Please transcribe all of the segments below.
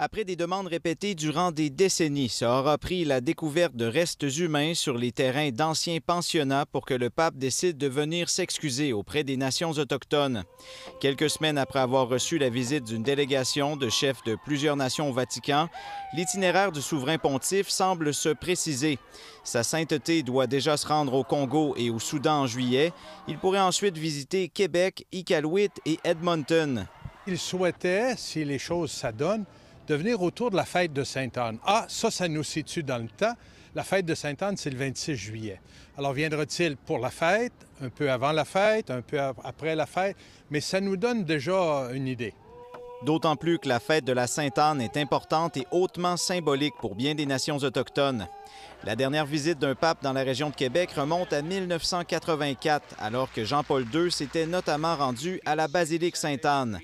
Après des demandes répétées durant des décennies, ça aura pris la découverte de restes humains sur les terrains d'anciens pensionnats pour que le pape décide de venir s'excuser auprès des nations autochtones. Quelques semaines après avoir reçu la visite d'une délégation de chefs de plusieurs nations au Vatican, l'itinéraire du souverain pontife semble se préciser. Sa sainteté doit déjà se rendre au Congo et au Soudan en juillet. Il pourrait ensuite visiter Québec, Iqaluit et Edmonton. Il souhaitait, si les choses s'adonnent, de venir autour de la fête de Sainte-Anne. Ah, ça, ça nous situe dans le temps. La fête de Sainte-Anne, c'est le 26 juillet. Alors viendra-t-il pour la fête, un peu avant la fête, un peu après la fête, mais ça nous donne déjà une idée. D'autant plus que la fête de la Sainte-Anne est importante et hautement symbolique pour bien des nations autochtones. La dernière visite d'un pape dans la région de Québec remonte à 1984, alors que Jean-Paul II s'était notamment rendu à la basilique Sainte-Anne.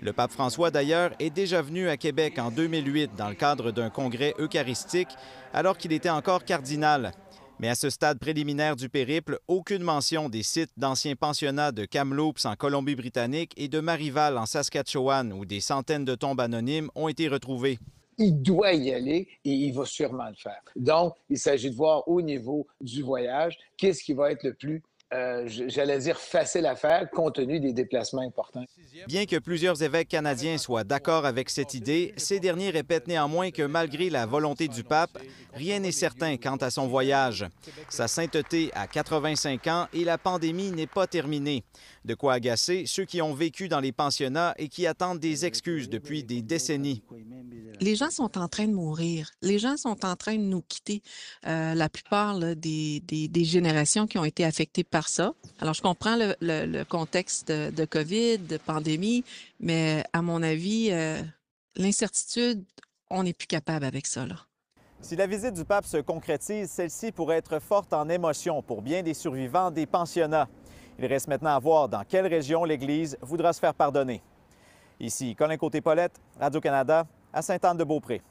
Le pape François, d'ailleurs, est déjà venu à Québec en 2008 dans le cadre d'un congrès eucharistique, alors qu'il était encore cardinal. Mais à ce stade préliminaire du périple, aucune mention des sites d'anciens pensionnats de Kamloops en Colombie-Britannique et de Marival en Saskatchewan, où des centaines de tombes anonymes ont été retrouvées il doit y aller et il va sûrement le faire. Donc, il s'agit de voir au niveau du voyage qu'est-ce qui va être le plus euh, j'allais dire, facile à faire compte tenu des déplacements importants. Bien que plusieurs évêques canadiens soient d'accord avec cette idée, ces derniers répètent néanmoins que malgré la volonté du pape, rien n'est certain quant à son voyage. Sa sainteté a 85 ans et la pandémie n'est pas terminée. De quoi agacer ceux qui ont vécu dans les pensionnats et qui attendent des excuses depuis des décennies. Mmh. les gens sont en train de mourir. Les gens sont en train de nous quitter. Euh, la plupart des, générations qui ont été affectées par ça. Alors, je comprends le, contexte de, COVID, de pandémie, mais à mon avis, euh, l'incertitude, on n'est plus capable avec ça. Si la visite du pape se concrétise, celle-ci pourrait être forte en émotion pour bien des survivants des pensionnats. Il reste maintenant à voir dans quelle région l'Église voudra se faire pardonner. Ici Colin Côté-Paulette, Radio-Canada, à Sainte-Anne-de-Beaupré.